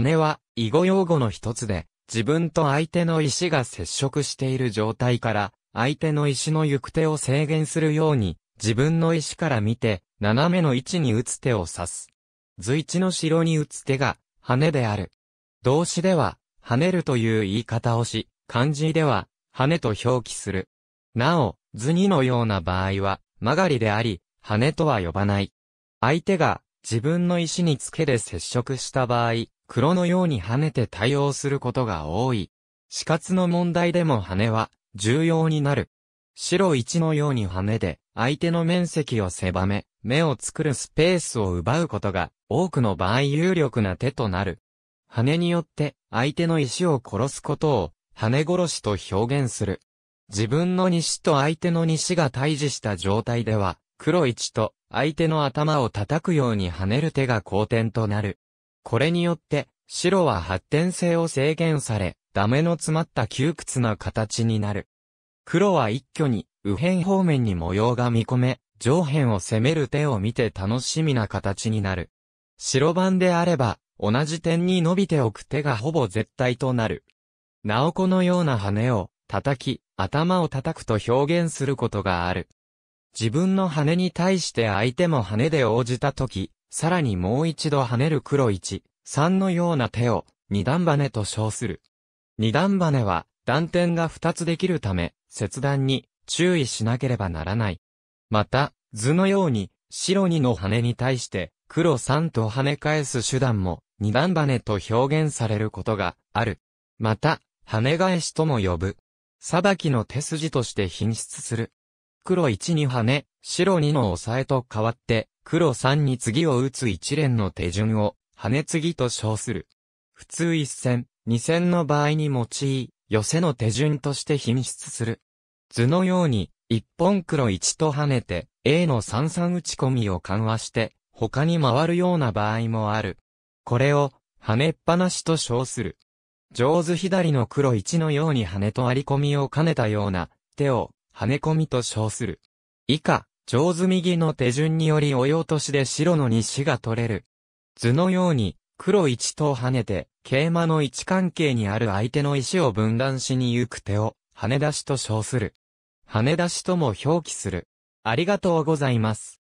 羽は囲碁用語の一つで、自分と相手の石が接触している状態から、相手の石の行く手を制限するように、自分の石から見て、斜めの位置に打つ手を指す。随一の城に打つ手が、羽である。動詞では、跳ねるという言い方をし、漢字では、跳ねと表記する。なお、図にのような場合は、曲がりであり、跳ねとは呼ばない。相手が、自分の石につけで接触した場合、黒のように跳ねて対応することが多い。死活の問題でも羽は重要になる。白1のように羽で相手の面積を狭め、目を作るスペースを奪うことが多くの場合有力な手となる。羽によって相手の石を殺すことを羽殺しと表現する。自分の西と相手の西が対峙した状態では黒一と相手の頭を叩くように跳ねる手が好点となる。これによって、白は発展性を制限され、ダメの詰まった窮屈な形になる。黒は一挙に、右辺方面に模様が見込め、上辺を攻める手を見て楽しみな形になる。白番であれば、同じ点に伸びておく手がほぼ絶対となる。なおこのような羽を、叩き、頭を叩くと表現することがある。自分の羽に対して相手も羽で応じたとき、さらにもう一度跳ねる黒一、三のような手を、二段羽と称する。二段羽は、断点が二つできるため、切断に注意しなければならない。また、図のように、白2の羽に対して、黒3と跳ね返す手段も、二段羽と表現されることがある。また、跳ね返しとも呼ぶ。裁きの手筋として品質する。黒1に跳ね、白2の押さえと変わって、黒3に次を打つ一連の手順を、跳ね継ぎと称する。普通1戦、2戦の場合に用い、寄せの手順として品質する。図のように、一本黒1と跳ねて、A の三三打ち込みを緩和して、他に回るような場合もある。これを、跳ねっぱなしと称する。上手左の黒1のように跳ねと割り込みを兼ねたような、手を、跳ね込みと称する。以下、上手右の手順により追い落としで白の西が取れる。図のように、黒一と跳ねて、桂馬の位置関係にある相手の石を分断しに行く手を、跳ね出しと称する。跳ね出しとも表記する。ありがとうございます。